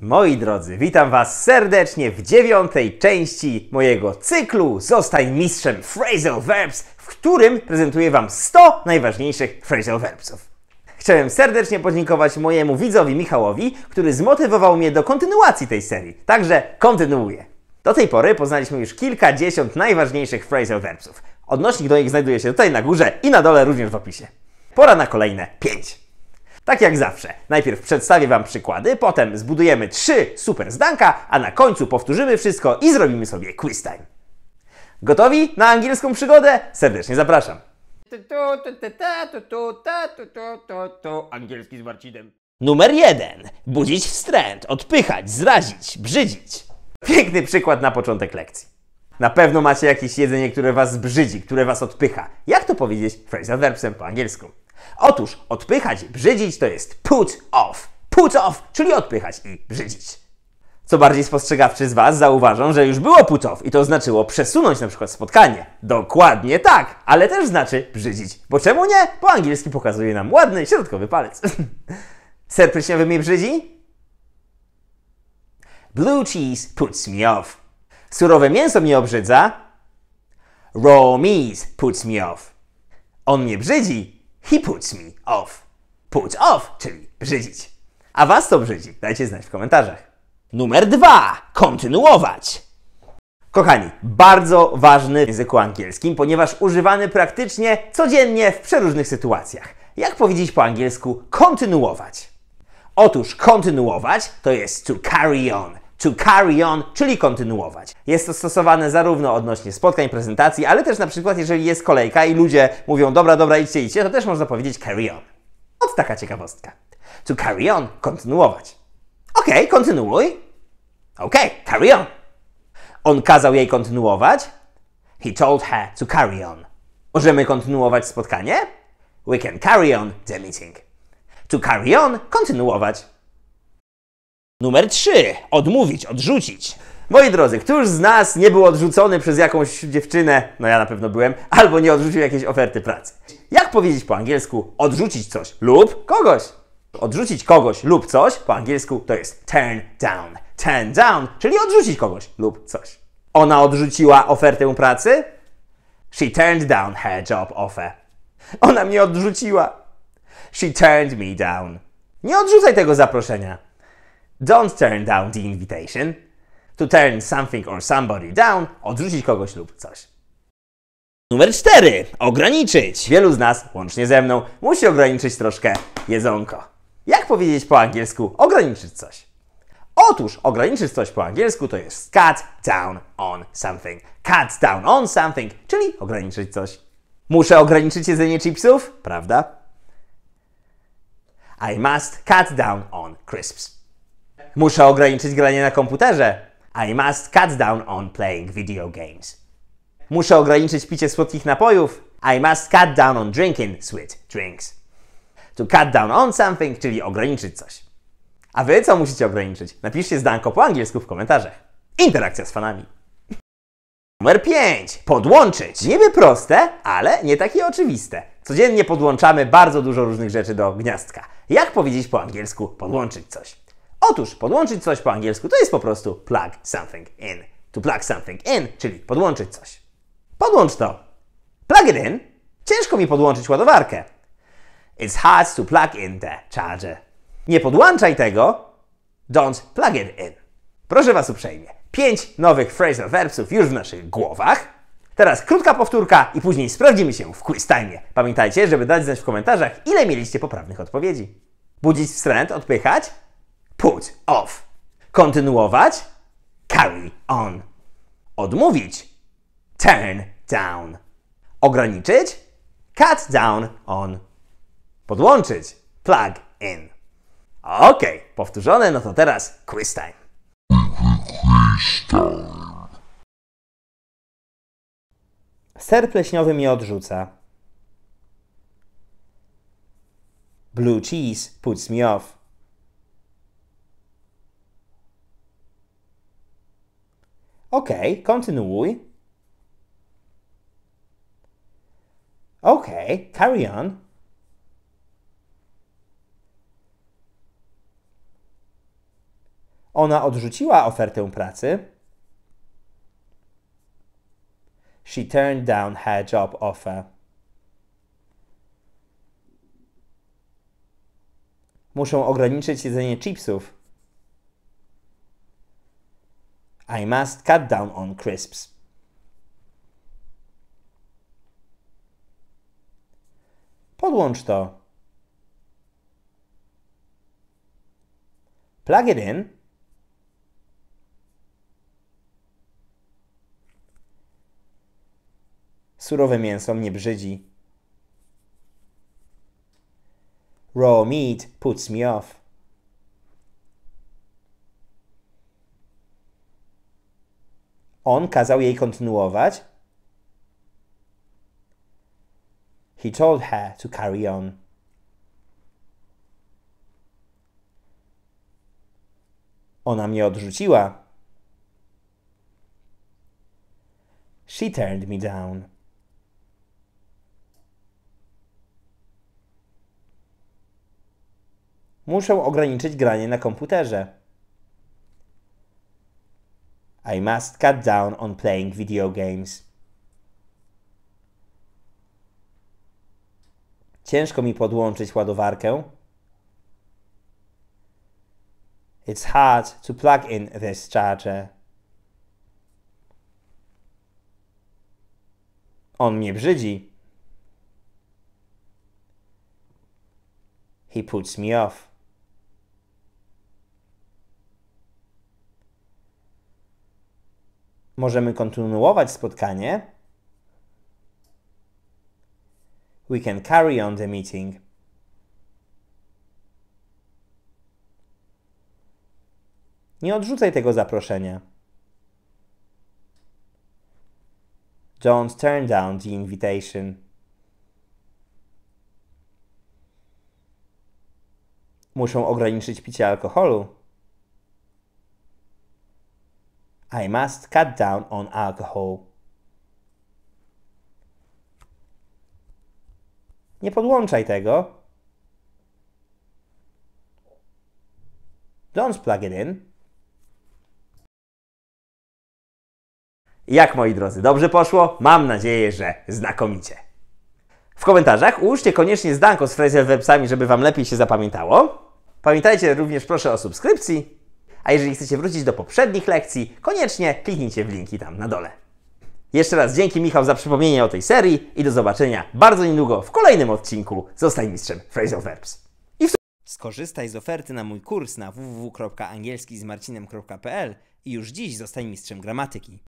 Moi drodzy, witam Was serdecznie w dziewiątej części mojego cyklu Zostań mistrzem phrasal verbs, w którym prezentuję Wam 100 najważniejszych phrasal verbsów. Chciałem serdecznie podziękować mojemu widzowi Michałowi, który zmotywował mnie do kontynuacji tej serii, także kontynuuję. Do tej pory poznaliśmy już kilkadziesiąt najważniejszych phrasal verbsów. Odnośnik do nich znajduje się tutaj na górze i na dole również w opisie. Pora na kolejne 5. Tak jak zawsze, najpierw przedstawię Wam przykłady, potem zbudujemy trzy super zdanka, a na końcu powtórzymy wszystko i zrobimy sobie quiz time. Gotowi na angielską przygodę? Serdecznie zapraszam. Angielski z Marcinem. Numer jeden. Budzić wstręt, odpychać, zrazić, brzydzić. Piękny przykład na początek lekcji. Na pewno macie jakieś jedzenie, które was brzydzi, które was odpycha. Jak to powiedzieć phrasal verbsem po angielsku? Otóż odpychać, brzydzić to jest put off. Put off, czyli odpychać i brzydzić. Co bardziej spostrzegawczy z Was zauważą, że już było put off i to znaczyło przesunąć na przykład spotkanie. Dokładnie tak, ale też znaczy brzydzić. Bo czemu nie? Po angielsku pokazuje nam ładny środkowy palec. Ser pryśniowy mnie brzydzi? Blue cheese puts me off. Surowe mięso mnie obrzydza? Raw meat puts me off. On mnie brzydzi, He puts me off. Put off, czyli brzydzić. A was to brzydzi? Dajcie znać w komentarzach. Numer dwa. Kontynuować. Kochani, bardzo ważny w języku angielskim, ponieważ używany praktycznie codziennie w przeróżnych sytuacjach. Jak powiedzieć po angielsku kontynuować? Otóż kontynuować to jest to carry on, to carry on, czyli kontynuować. Jest to stosowane zarówno odnośnie spotkań, prezentacji, ale też na przykład jeżeli jest kolejka i ludzie mówią dobra, dobra, idźcie, idźcie, to też można powiedzieć carry on. Ot taka ciekawostka. To carry on, kontynuować. Okej, okay, kontynuuj. Okej, okay, carry on. On kazał jej kontynuować. He told her to carry on. Możemy kontynuować spotkanie? We can carry on the meeting. To carry on, kontynuować. Numer 3. Odmówić, odrzucić. Moi drodzy, któż z nas nie był odrzucony przez jakąś dziewczynę, no ja na pewno byłem, albo nie odrzucił jakiejś oferty pracy? Jak powiedzieć po angielsku odrzucić coś lub kogoś? Odrzucić kogoś lub coś po angielsku to jest turn down. Turn down, czyli odrzucić kogoś lub coś. Ona odrzuciła ofertę pracy? She turned down her job offer. Ona mnie odrzuciła. She turned me down. Nie odrzucaj tego zaproszenia. Don't turn down the invitation. To turn something or somebody down, odrzucić kogoś lub coś. Numer 4. Ograniczyć. Wielu z nas, łącznie ze mną, musi ograniczyć troszkę jedzonko. Jak powiedzieć po angielsku ograniczyć coś? Otóż ograniczyć coś po angielsku to jest cut down on something. Cut down on something, czyli ograniczyć coś. Muszę ograniczyć jedzenie chipsów, prawda? I must cut down on crisps muszę ograniczyć granie na komputerze. I must cut down on playing video games. Muszę ograniczyć picie słodkich napojów. I must cut down on drinking sweet drinks. To cut down on something, czyli ograniczyć coś. A wy co musicie ograniczyć? Napiszcie zdanko po angielsku w komentarzach. Interakcja z fanami. Numer 5. Podłączyć. Niby proste, ale nie takie oczywiste. Codziennie podłączamy bardzo dużo różnych rzeczy do gniazdka. Jak powiedzieć po angielsku podłączyć coś? Otóż podłączyć coś po angielsku to jest po prostu plug something in. To plug something in, czyli podłączyć coś. Podłącz to. Plug it in. Ciężko mi podłączyć ładowarkę. It's hard to plug in the charger. Nie podłączaj tego. Don't plug it in. Proszę Was uprzejmie. Pięć nowych phrasal verbsów już w naszych głowach. Teraz krótka powtórka i później sprawdzimy się w quiz time. Pamiętajcie, żeby dać znać w komentarzach, ile mieliście poprawnych odpowiedzi. Budzić wstręt, odpychać? put off. Kontynuować carry on. Odmówić turn down. Ograniczyć cut down on. Podłączyć plug in. Ok, powtórzone, no to teraz quiz time. Ser pleśniowy mnie odrzuca. Blue cheese puts me off. OK, kontynuuj. OK, carry on. Ona odrzuciła ofertę pracy. She turned down her job offer. Muszą ograniczyć jedzenie chipsów. I must cut down on crisps. Podłącz to. Plug it in. Surowe mięso mnie brzydzi. Raw meat puts me off. On kazał jej kontynuować. He told her to carry on. Ona mnie odrzuciła. She turned me down. Muszę ograniczyć granie na komputerze. I must cut down on playing video games. Ciężko mi podłączyć ładowarkę. It's hard to plug in this charger. On mnie brzydzi. He puts me off. Możemy kontynuować spotkanie. We can carry on the meeting. Nie odrzucaj tego zaproszenia. Don't turn down the invitation. Muszą ograniczyć picie alkoholu. I must cut down on alcohol. Nie podłączaj tego. Don't plug it in. Jak moi drodzy, dobrze poszło? Mam nadzieję, że znakomicie. W komentarzach ułóżcie koniecznie zdanko z Fraser Websami, żeby Wam lepiej się zapamiętało. Pamiętajcie również proszę o subskrypcji a jeżeli chcecie wrócić do poprzednich lekcji, koniecznie kliknijcie w linki tam na dole. Jeszcze raz dzięki Michał za przypomnienie o tej serii i do zobaczenia bardzo niedługo w kolejnym odcinku Zostań mistrzem Phrasal Verbs. I w... Skorzystaj z oferty na mój kurs na www.angielskizmarcinem.pl i już dziś zostań mistrzem gramatyki.